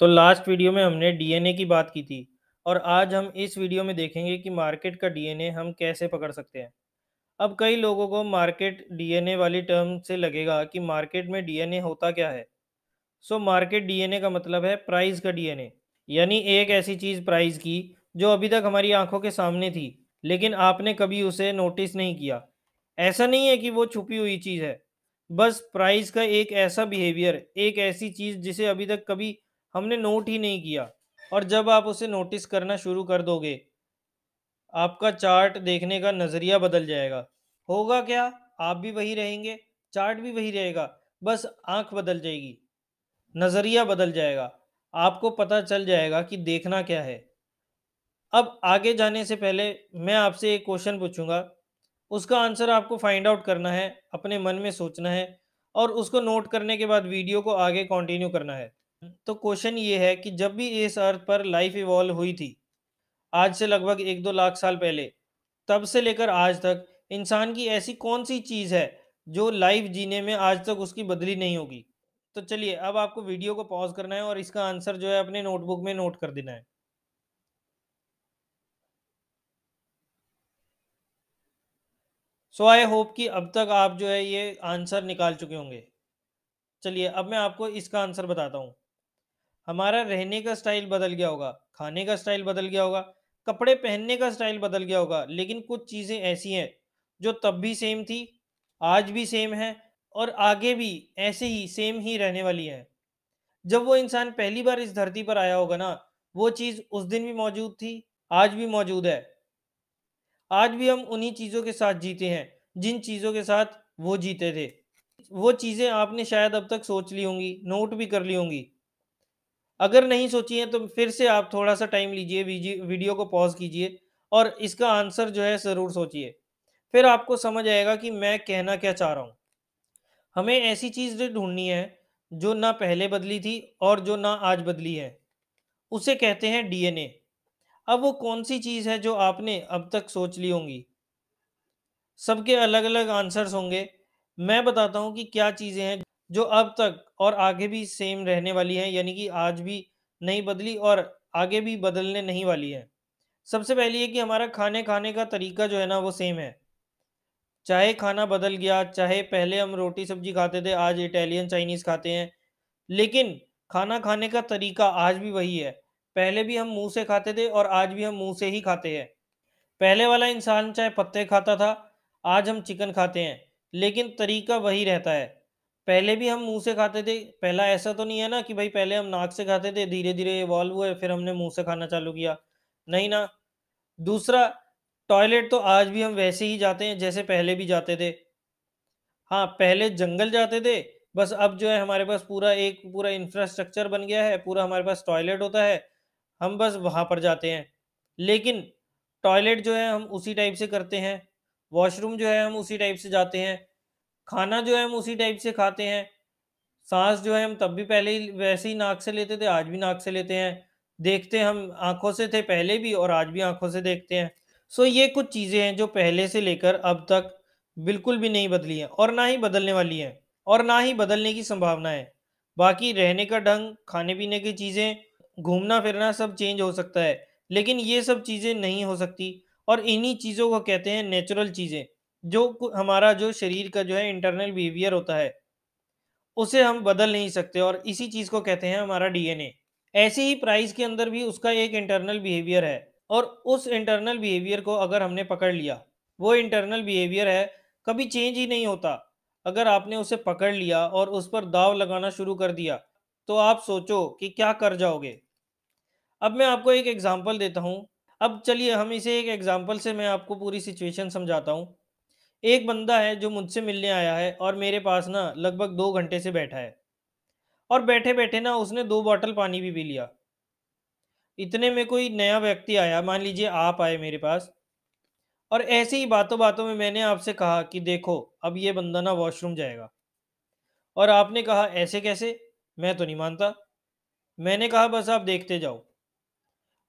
तो last video में हमने डीएनए की बात की थी और आज हम इस वीडियो में देखेंगे कि मार्केट का डीएनए हम कैसे पकड़ सकते हैं अब कई लोगों को मार्केट डीएनए वाली टर्म से लगेगा कि मार्केट में डीएनए होता क्या है सो मार्केट डीएनए का मतलब है प्राइस का डीएनए यानी एक ऐसी चीज़ प्राइस की जो अभी तक हमारी आंखों के सामने थी लेकिन आपने कभी उसे नोटिस नहीं किया ऐसा नहीं है कि वो छुपी हुई चीज़ है बस प्राइस का एक ऐसा बिहेवियर एक ऐसी चीज़ जिसे अभी तक कभी हमने नोट ही नहीं किया और जब आप उसे नोटिस करना शुरू कर दोगे आपका चार्ट देखने का नज़रिया बदल जाएगा होगा क्या आप भी वही रहेंगे चार्ट भी वही रहेगा बस आंख बदल जाएगी नज़रिया बदल जाएगा आपको पता चल जाएगा कि देखना क्या है अब आगे जाने से पहले मैं आपसे एक क्वेश्चन पूछूंगा उसका आंसर आपको फाइंड आउट करना है अपने मन में सोचना है और उसको नोट करने के बाद वीडियो को आगे कंटिन्यू करना है तो क्वेश्चन ये है कि जब भी इस अर्थ पर लाइफ इवॉल्व हुई थी आज से लगभग एक दो लाख साल पहले तब से लेकर आज तक इंसान की ऐसी कौन सी चीज़ है जो लाइफ जीने में आज तक उसकी बदली नहीं होगी तो चलिए अब आपको वीडियो को पॉज करना है और इसका आंसर जो है अपने नोटबुक में नोट कर देना है सो आई होप कि अब तक आप जो है ये आंसर निकाल चुके होंगे चलिए अब मैं आपको इसका आंसर बताता हूं हमारा रहने का स्टाइल बदल गया होगा खाने का स्टाइल बदल गया होगा कपड़े पहनने का स्टाइल बदल गया होगा लेकिन कुछ चीज़ें ऐसी हैं जो तब भी सेम थी आज भी सेम है और आगे भी ऐसे ही सेम ही रहने वाली है जब वो इंसान पहली बार इस धरती पर आया होगा ना वो चीज़ उस दिन भी मौजूद थी आज भी मौजूद है आज भी हम उन्हीं चीज़ों के साथ जीते हैं जिन चीज़ों के साथ वो जीते थे वो चीज़ें आपने शायद अब तक सोच ली होंगी नोट भी कर ली होंगी अगर नहीं सोची है तो फिर से आप थोड़ा सा टाइम लीजिए वीडियो को पॉज कीजिए और इसका आंसर जो है ज़रूर सोचिए फिर आपको समझ आएगा कि मैं कहना क्या चाह रहा हूँ हमें ऐसी चीज़ ढूंढनी है जो ना पहले बदली थी और जो ना आज बदली है उसे कहते हैं डीएनए अब वो कौन सी चीज़ है जो आपने अब तक सोच ली होंगी सबके अलग अलग आंसर्स होंगे मैं बताता हूँ कि क्या चीज़ें हैं जो अब तक और आगे भी सेम रहने वाली है यानी कि आज भी नहीं बदली और आगे भी बदलने नहीं वाली है सबसे पहली है कि हमारा खाने खाने का तरीका जो है ना वो सेम है चाहे खाना बदल गया चाहे पहले हम रोटी सब्जी खाते थे आज इटालियन चाइनीज़ खाते हैं लेकिन खाना खाने का तरीका आज भी वही है पहले भी हम मुंह से खाते थे और आज भी हम मुंह से ही खाते हैं पहले वाला इंसान चाहे पत्ते खाता था आज हम चिकन खाते हैं लेकिन तरीका वही रहता है पहले भी हम मुंह से खाते थे पहला ऐसा तो नहीं है ना कि भाई पहले हम नाक से खाते थे धीरे धीरे इवॉल्व हुए फिर हमने मुंह से खाना चालू किया नहीं ना दूसरा टॉयलेट तो आज भी हम वैसे ही जाते हैं जैसे पहले भी जाते थे हाँ पहले जंगल जाते थे बस अब जो है हमारे पास पूरा एक पूरा इंफ्रास्ट्रक्चर बन गया है पूरा हमारे पास टॉयलेट होता है हम बस वहाँ पर जाते हैं लेकिन टॉयलेट जो है हम उसी टाइप से करते हैं वॉशरूम जो है हम उसी टाइप से जाते हैं खाना जो है हम उसी टाइप से खाते हैं सांस जो है हम तब भी पहले ही वैसे ही नाक से लेते थे आज भी नाक से लेते हैं देखते हम आंखों से थे पहले भी और आज भी आंखों से देखते हैं सो ये कुछ चीज़ें हैं जो पहले से लेकर अब तक बिल्कुल भी नहीं बदली हैं और ना ही बदलने वाली हैं और ना ही बदलने की संभावना है बाकी रहने का ढंग खाने पीने की चीज़ें घूमना फिरना सब चेंज हो सकता है लेकिन ये सब चीज़ें नहीं हो सकती और इन्हीं चीज़ों को कहते हैं नेचुरल चीज़ें जो हमारा जो शरीर का जो है इंटरनल बिहेवियर होता है उसे हम बदल नहीं सकते और इसी चीज को कहते हैं हमारा डीएनए ऐसे ही प्राइस के अंदर भी उसका एक इंटरनल बिहेवियर है और उस इंटरनल बिहेवियर को अगर हमने पकड़ लिया वो इंटरनल बिहेवियर है कभी चेंज ही नहीं होता अगर आपने उसे पकड़ लिया और उस पर दाव लगाना शुरू कर दिया तो आप सोचो कि क्या कर जाओगे अब मैं आपको एक एग्जाम्पल देता हूँ अब चलिए हम इसे एक एग्जाम्पल से मैं आपको पूरी सिचुएशन समझाता हूँ एक बंदा है जो मुझसे मिलने आया है और मेरे पास ना लगभग दो घंटे से बैठा है और बैठे बैठे ना उसने दो बॉटल पानी भी पी लिया इतने में कोई नया व्यक्ति आया मान लीजिए आप आए मेरे पास और ऐसे ही बातों बातों में मैंने आपसे कहा कि देखो अब ये बंदा ना वॉशरूम जाएगा और आपने कहा ऐसे कैसे मैं तो नहीं मानता मैंने कहा बस आप देखते जाओ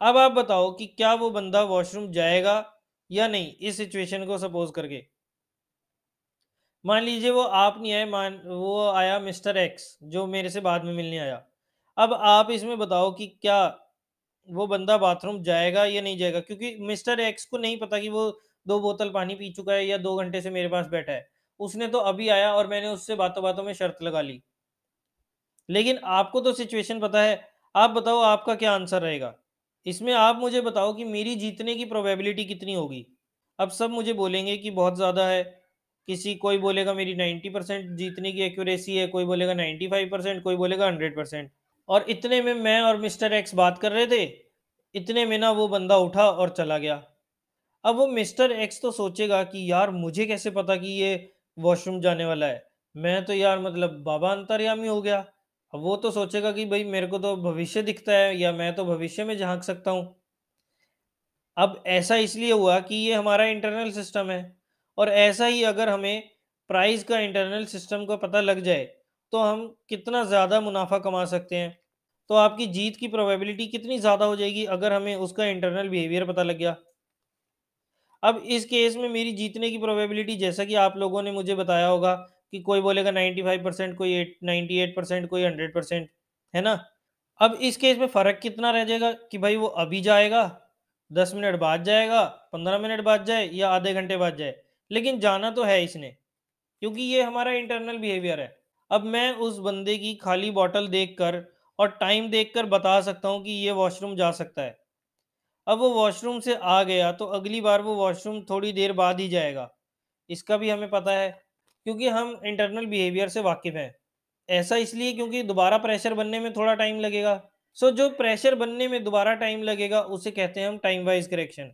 अब आप बताओ कि क्या वो बंदा वॉशरूम जाएगा या नहीं इस सिचुएशन को सपोज करके मान लीजिए वो आप नहीं आए मान वो आया मिस्टर एक्स जो मेरे से बाद में मिलने आया अब आप इसमें बताओ कि क्या वो बंदा बाथरूम जाएगा या नहीं जाएगा क्योंकि मिस्टर एक्स को नहीं पता कि वो दो बोतल पानी पी चुका है या दो घंटे से मेरे पास बैठा है उसने तो अभी आया और मैंने उससे बातों बातों में शर्त लगा ली लेकिन आपको तो सिचुएशन पता है आप बताओ आपका क्या आंसर रहेगा इसमें आप मुझे बताओ कि मेरी जीतने की प्रोबेबिलिटी कितनी होगी अब सब मुझे बोलेंगे कि बहुत ज़्यादा है किसी कोई बोलेगा मेरी 90 परसेंट जीतने की एक्यूरेसी है कोई बोलेगा 95 परसेंट कोई बोलेगा 100 परसेंट और इतने में मैं और मिस्टर एक्स बात कर रहे थे इतने में ना वो बंदा उठा और चला गया अब वो मिस्टर एक्स तो सोचेगा कि यार मुझे कैसे पता कि ये वॉशरूम जाने वाला है मैं तो यार मतलब बाबा अंतर्यामी हो गया अब वो तो सोचेगा कि भाई मेरे को तो भविष्य दिखता है या मैं तो भविष्य में झांक सकता हूँ अब ऐसा इसलिए हुआ कि ये हमारा इंटरनल सिस्टम है और ऐसा ही अगर हमें प्राइस का इंटरनल सिस्टम का पता लग जाए तो हम कितना ज़्यादा मुनाफा कमा सकते हैं तो आपकी जीत की प्रोबेबिलिटी कितनी ज़्यादा हो जाएगी अगर हमें उसका इंटरनल बिहेवियर पता लग गया अब इस केस में मेरी जीतने की प्रोबेबिलिटी जैसा कि आप लोगों ने मुझे बताया होगा कि कोई बोलेगा 95 परसेंट कोई एट नाइन्टी एट परसेंट कोई हंड्रेड परसेंट है ना अब इस केस में फ़र्क कितना रह जाएगा कि भाई वो अभी जाएगा दस मिनट बाद जाएगा पंद्रह मिनट बाद जाए या आधे घंटे बाद जाए लेकिन जाना तो है इसने क्योंकि ये हमारा इंटरनल बिहेवियर है अब मैं उस बंदे की खाली बॉटल देखकर और टाइम देखकर बता सकता हूँ कि ये वॉशरूम जा सकता है अब वो वॉशरूम से आ गया तो अगली बार वो वॉशरूम थोड़ी देर बाद ही जाएगा इसका भी हमें पता है क्योंकि हम इंटरनल बिहेवियर से वाकिफ़ हैं ऐसा इसलिए क्योंकि दोबारा प्रेशर बनने में थोड़ा टाइम लगेगा सो जो प्रेशर बनने में दोबारा टाइम लगेगा उसे कहते हैं हम टाइम वाइज करेक्शन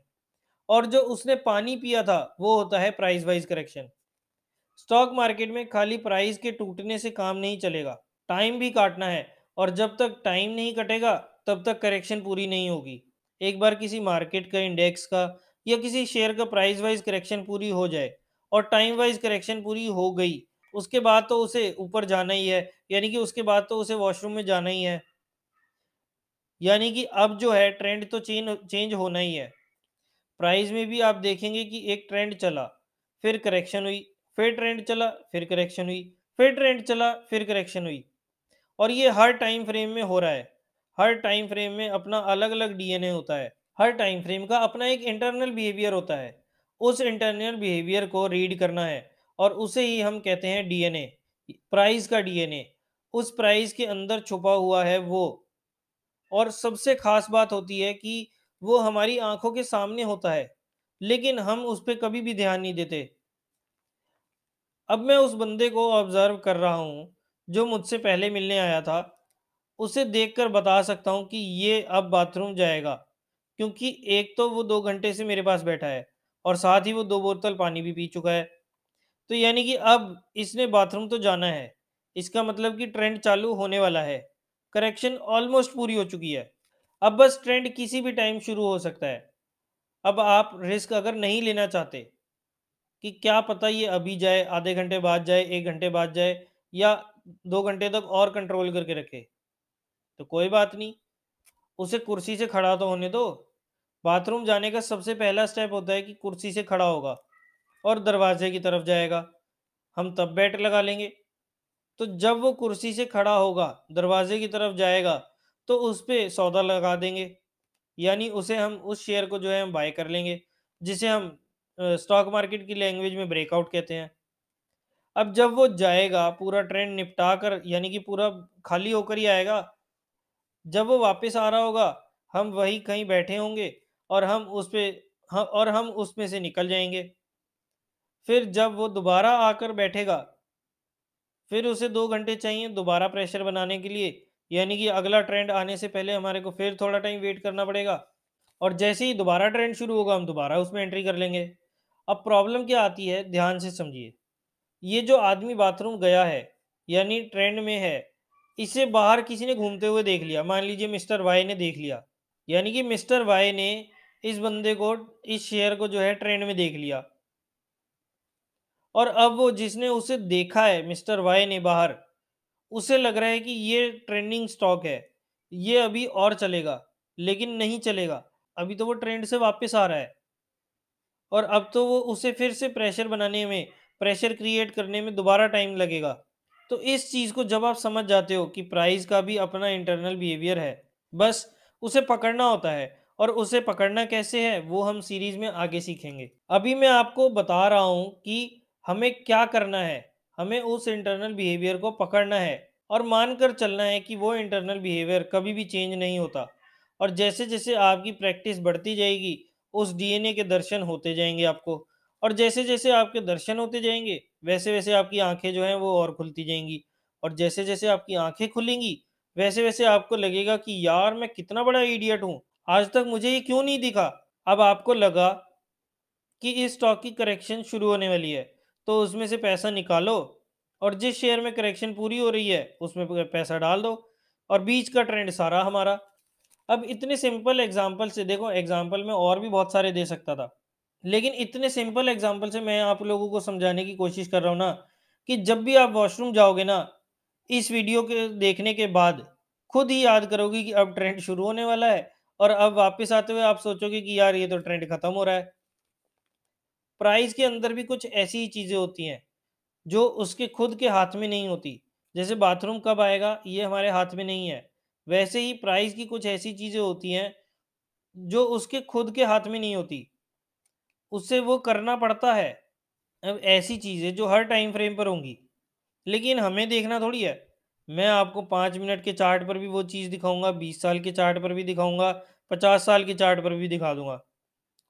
और जो उसने पानी पिया था वो होता है price wise correction stock market में खाली प्राइस के टूटने से काम नहीं चलेगा टाइम भी काटना है और जब तक टाइम नहीं कटेगा तब तक करेक्शन पूरी नहीं होगी एक बार किसी मार्केट का इंडेक्स का या किसी शेयर का प्राइस वाइज करेक्शन पूरी हो जाए और टाइम वाइज करेक्शन पूरी हो गई उसके बाद तो उसे ऊपर जाना ही है यानी कि उसके बाद तो उसे वॉशरूम में जाना ही है यानी कि अब जो है ट्रेंड तो चेंज चेंज होना ही है प्राइस में भी आप देखेंगे कि एक ट्रेंड चला फिर करेक्शन हुई फिर ट्रेंड चला फिर करेक्शन हुई फिर ट्रेंड चला फिर करेक्शन हुई और ये हर टाइम फ्रेम में हो रहा है हर टाइम फ्रेम में अपना अलग अलग डीएनए होता है हर टाइम फ्रेम का अपना एक इंटरनल बिहेवियर होता है उस इंटरनल बिहेवियर को रीड करना है और उसे ही हम कहते हैं डीएनए प्राइस का डीएनए उस प्राइस के अंदर छुपा हुआ है वो और सबसे खास बात होती है कि वो हमारी आंखों के सामने होता है लेकिन हम उस पर कभी भी ध्यान नहीं देते अब मैं उस बंदे को ऑब्जर्व कर रहा हूँ जो मुझसे पहले मिलने आया था उसे देखकर बता सकता हूँ कि ये अब बाथरूम जाएगा क्योंकि एक तो वो दो घंटे से मेरे पास बैठा है और साथ ही वो दो बोतल पानी भी पी चुका है तो यानी कि अब इसने बाथरूम तो जाना है इसका मतलब कि ट्रेंड चालू होने वाला है करेक्शन ऑलमोस्ट पूरी हो चुकी है अब बस ट्रेंड किसी भी टाइम शुरू हो सकता है अब आप रिस्क अगर नहीं लेना चाहते कि क्या पता ये अभी जाए आधे घंटे बाद जाए एक घंटे बाद जाए या दो घंटे तक और कंट्रोल करके रखे तो कोई बात नहीं उसे कुर्सी से खड़ा तो होने दो बाथरूम जाने का सबसे पहला स्टेप होता है कि कुर्सी से खड़ा होगा और दरवाजे की तरफ जाएगा हम तब बैट लगा लेंगे तो जब वो कुर्सी से खड़ा होगा दरवाजे की तरफ जाएगा तो उस पर सौदा लगा देंगे यानी उसे हम उस शेयर को जो है हम बाय कर लेंगे जिसे हम स्टॉक मार्केट की लैंग्वेज में ब्रेकआउट कहते हैं अब जब वो जाएगा पूरा ट्रेंड निपटा कर यानी कि पूरा खाली होकर ही आएगा जब वो वापस आ रहा होगा हम वही कहीं बैठे होंगे और हम उस पर और हम उसमें से निकल जाएंगे फिर जब वो दोबारा आकर बैठेगा फिर उसे दो घंटे चाहिए दोबारा प्रेशर बनाने के लिए यानी कि अगला ट्रेंड आने से पहले हमारे को फिर थोड़ा टाइम वेट करना पड़ेगा और जैसे ही दोबारा ट्रेंड शुरू होगा हम दोबारा उसमें एंट्री कर लेंगे अब प्रॉब्लम क्या आती है ध्यान से समझिए ये जो आदमी बाथरूम गया है यानी ट्रेंड में है इसे बाहर किसी ने घूमते हुए देख लिया मान लीजिए मिस्टर वाई ने देख लिया यानी कि मिस्टर वाई ने इस बंदे को इस शेयर को जो है ट्रेंड में देख लिया और अब वो जिसने उसे देखा है मिस्टर वाई ने बाहर उसे लग रहा है कि ये ट्रेंडिंग स्टॉक है ये अभी और चलेगा लेकिन नहीं चलेगा अभी तो वो ट्रेंड से वापस आ रहा है और अब तो वो उसे फिर से प्रेशर बनाने में प्रेशर क्रिएट करने में दोबारा टाइम लगेगा तो इस चीज़ को जब आप समझ जाते हो कि प्राइस का भी अपना इंटरनल बिहेवियर है बस उसे पकड़ना होता है और उसे पकड़ना कैसे है वो हम सीरीज में आगे सीखेंगे अभी मैं आपको बता रहा हूँ कि हमें क्या करना है हमें उस इंटरनल बिहेवियर को पकड़ना है और मानकर चलना है कि वो इंटरनल बिहेवियर कभी भी चेंज नहीं होता और जैसे जैसे आपकी प्रैक्टिस बढ़ती जाएगी उस डीएनए के दर्शन होते जाएंगे आपको और जैसे जैसे आपके दर्शन होते जाएंगे वैसे वैसे आपकी आंखें जो हैं वो और खुलती जाएंगी और जैसे जैसे आपकी आंखें खुलेंगी वैसे वैसे आपको लगेगा कि यार मैं कितना बड़ा इडियट हूँ आज तक मुझे ये क्यों नहीं दिखा अब आपको लगा कि इस स्टॉक की करेक्शन शुरू होने वाली है तो उसमें से पैसा निकालो और जिस शेयर में करेक्शन पूरी हो रही है उसमें पैसा डाल दो और बीच का ट्रेंड सारा हमारा अब इतने सिंपल एग्जाम्पल से देखो एग्जाम्पल में और भी बहुत सारे दे सकता था लेकिन इतने सिंपल एग्जाम्पल से मैं आप लोगों को समझाने की कोशिश कर रहा हूँ ना कि जब भी आप वॉशरूम जाओगे ना इस वीडियो के देखने के बाद खुद ही याद करोगे कि अब ट्रेंड शुरू होने वाला है और अब वापस आते हुए आप सोचोगे कि यार ये तो ट्रेंड खत्म हो रहा है प्राइस के अंदर भी कुछ ऐसी ही चीज़ें होती हैं जो उसके खुद के हाथ में नहीं होती जैसे बाथरूम कब आएगा ये हमारे हाथ में नहीं है वैसे ही प्राइस की कुछ ऐसी चीज़ें होती हैं जो उसके खुद के हाथ में नहीं होती उससे वो करना पड़ता है अब ऐसी चीज़ें जो हर टाइम फ्रेम पर होंगी लेकिन हमें देखना थोड़ी है मैं आपको पाँच मिनट के चार्ट पर भी वो चीज़ दिखाऊंगा बीस साल के चार्ट पर भी दिखाऊंगा पचास साल के चार्ट पर भी दिखा दूंगा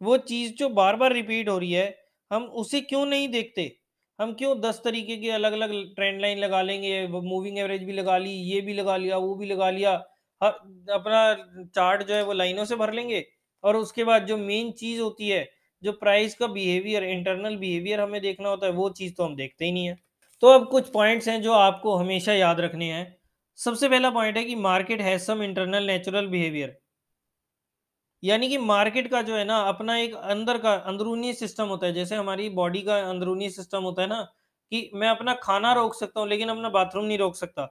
वो चीज़ जो बार बार रिपीट हो रही है हम उसे क्यों नहीं देखते हम क्यों दस तरीके के अलग अलग ट्रेंड लाइन लगा लेंगे मूविंग एवरेज भी लगा ली ये भी लगा लिया वो भी लगा लिया अपना चार्ट जो है वो लाइनों से भर लेंगे और उसके बाद जो मेन चीज होती है जो प्राइस का बिहेवियर इंटरनल बिहेवियर हमें देखना होता है वो चीज़ तो हम देखते ही नहीं है तो अब कुछ पॉइंट्स हैं जो आपको हमेशा याद रखने हैं सबसे पहला पॉइंट है कि market has some internal natural behaviour यानी कि मार्केट का जो है ना अपना एक अंदर का अंदरूनी सिस्टम होता है जैसे हमारी बॉडी का अंदरूनी सिस्टम होता है ना कि मैं अपना खाना रोक सकता हूँ लेकिन अपना बाथरूम नहीं रोक सकता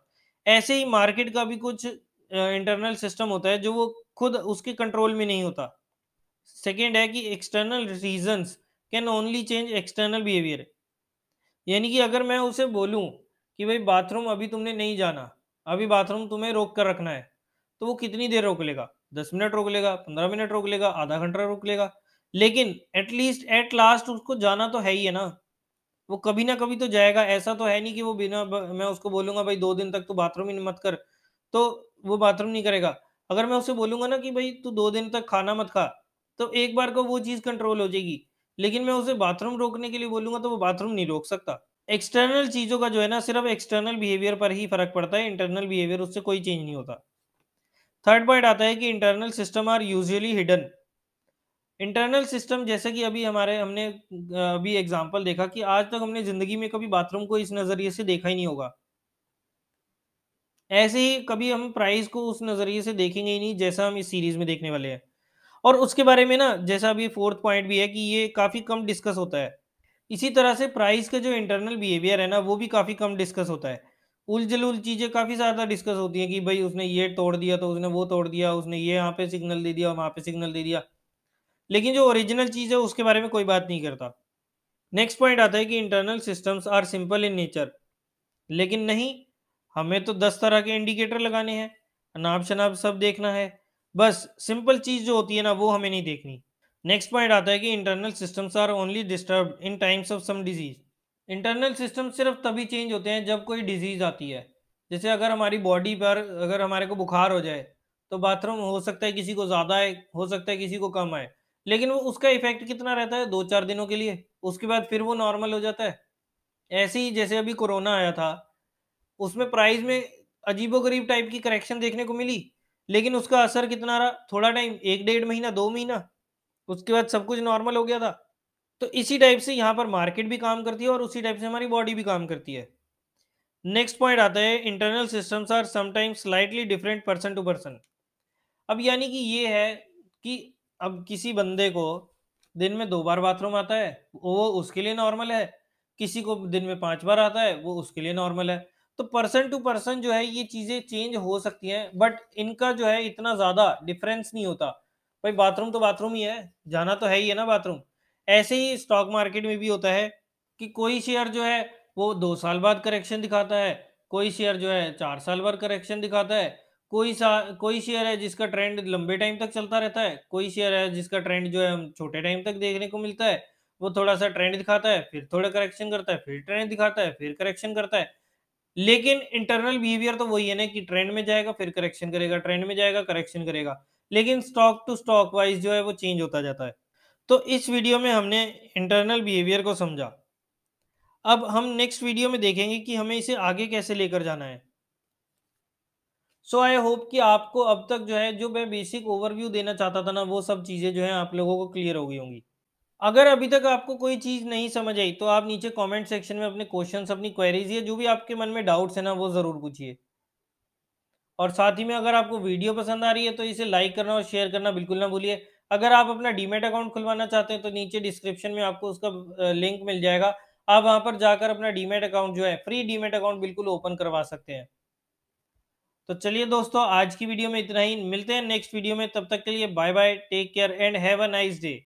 ऐसे ही मार्केट का भी कुछ इंटरनल सिस्टम होता है जो वो खुद उसके कंट्रोल में नहीं होता सेकेंड है कि external reason can only change external behaviour यानी कि अगर मैं उसे बोलूँ कि भाई बाथरूम अभी तुमने नहीं जाना अभी बाथरूम तुम्हें रोक कर रखना है तो वो कितनी देर रोक लेगा दस मिनट रोक लेगा पंद्रह मिनट रोक लेगा आधा घंटा रोक लेगा लेकिन एटलीस्ट एट लास्ट उसको जाना तो है ही है ना वो कभी ना कभी तो जाएगा ऐसा तो है नहीं कि वो बिना मैं उसको बोलूंगा भाई दो दिन तक तो बाथरूम ही मत कर तो वो बाथरूम नहीं करेगा अगर मैं उसे बोलूंगा ना कि भाई तू दो दिन तक खाना मत खा तो एक बार को वो चीज कंट्रोल हो जाएगी लेकिन मैं उसे बाथरूम रोकने के लिए बोलूंगा तो वो बाथरूम नहीं रोक सकता एक्सटर्नल चीजों का जो है ना सिर्फ एक्सटर्नल बिहेवियर पर ही फर्क पड़ता है इंटरनल बिहेवियर उससे कोई चेंज नहीं होता थर्ड पॉइंट आता है कि internal system are usually hidden internal system जैसे कि अभी हमारे हमने अभी एग्जांपल देखा कि आज तक हमने जिंदगी में कभी बाथरूम को इस नज़रिए से देखा ही नहीं होगा ऐसे ही कभी हम प्राइस को उस नज़रिए से देखेंगे ही नहीं जैसा हम इस सीरीज में देखने वाले हैं और उसके बारे में ना जैसा अभी फोर्थ पॉइंट भी है कि ये काफ़ी कम डिस्कस होता है इसी तरह से प्राइस का जो इंटरनल बिहेवियर है ना वो भी काफ़ी कम डिस्कस होता है उलझुल चीज़ें काफ़ी ज़्यादा डिस्कस होती हैं कि भाई उसने ये तोड़ दिया तो उसने वो तोड़ दिया उसने ये यहाँ पे सिग्नल दे दिया वहाँ पे सिग्नल दे दिया लेकिन जो ओरिजिनल चीज़ है उसके बारे में कोई बात नहीं करता नेक्स्ट पॉइंट आता है कि internal systems are simple in nature लेकिन नहीं हमें तो दस तरह के इंडिकेटर लगाने हैं अनाप शनाप सब देखना है बस सिंपल चीज़ जो होती है ना वो हमें नहीं देखनी नेक्स्ट पॉइंट आता है कि internal systems are only disturb in times of some disease internal system सिर्फ तभी चेंज होते हैं जब कोई डिजीज़ आती है जैसे अगर हमारी बॉडी पर अगर हमारे को बुखार हो जाए तो बाथरूम हो सकता है किसी को ज़्यादा आए हो सकता है किसी को कम आए लेकिन वो उसका इफेक्ट कितना रहता है दो चार दिनों के लिए उसके बाद फिर वो नॉर्मल हो जाता है ऐसे ही जैसे अभी कोरोना आया था उसमें प्राइस में अजीबोगरीब टाइप की करेक्शन देखने को मिली लेकिन उसका असर कितना रहा थोड़ा टाइम एक डेढ़ महीना दो महीना उसके बाद सब कुछ नॉर्मल हो गया था तो इसी टाइप से यहाँ पर मार्केट भी काम करती है और उसी टाइप से हमारी बॉडी भी काम करती है नेक्स्ट पॉइंट आता है internal systems are sometimes slightly different person to person अब यानी कि ये है कि अब किसी बंदे को दिन में दो बार बाथरूम आता है वो उसके लिए नॉर्मल है किसी को दिन में पांच बार आता है वो उसके लिए नॉर्मल है तो पर्सन टू पर्सन जो है ये चीज़ें चेंज हो सकती हैं बट इनका जो है इतना ज़्यादा डिफरेंस नहीं होता भाई बाथरूम तो बाथरूम ही है जाना तो है ही है ना बाथरूम ऐसे ही स्टॉक मार्केट में भी होता है कि कोई शेयर जो है वो दो साल बाद करेक्शन दिखाता है कोई शेयर जो है चार साल बाद करेक्शन दिखाता है कोई सा कोई शेयर है जिसका ट्रेंड लंबे टाइम तक चलता रहता है कोई शेयर है जिसका ट्रेंड जो है हम छोटे टाइम तक देखने को मिलता है वो थोड़ा सा ट्रेंड दिखाता है फिर थोड़ा करेक्शन करता है फिर ट्रेंड दिखाता है फिर करेक्शन करता है लेकिन इंटरनल बिहेवियर तो वही है ना कि ट्रेंड में जाएगा फिर करेक्शन करेगा ट्रेंड में जाएगा करेक्शन करेगा लेकिन स्टॉक टू स्टॉक वाइज जो है वो चेंज होता जाता है तो इस वीडियो में हमने इंटरनल बिहेवियर को समझा अब हम नेक्स्ट वीडियो में देखेंगे कि हमें इसे आगे कैसे लेकर जाना है सो आई होप कि आपको अब तक जो है जो मैं बेसिक ओवरव्यू देना चाहता था ना वो सब चीज़ें जो है आप लोगों को क्लियर हो गई होंगी अगर अभी तक आपको कोई चीज़ नहीं समझ आई तो आप नीचे कमेंट सेक्शन में अपने क्वेश्चन अपनी क्वेरीज या जो भी आपके मन में डाउट्स है ना वो ज़रूर पूछिए और साथ ही में अगर आपको वीडियो पसंद आ रही है तो इसे लाइक करना और शेयर करना बिल्कुल ना भूलिए अगर आप अपना डीमेट अकाउंट खुलवाना चाहते हैं तो नीचे डिस्क्रिप्शन में आपको उसका लिंक मिल जाएगा आप वहां पर जाकर अपना डीमेट अकाउंट जो है फ्री डीमेट अकाउंट बिल्कुल ओपन करवा सकते हैं तो चलिए दोस्तों आज की वीडियो में इतना ही मिलते हैं नेक्स्ट वीडियो में तब तक के लिए bye bye take care and have a nice day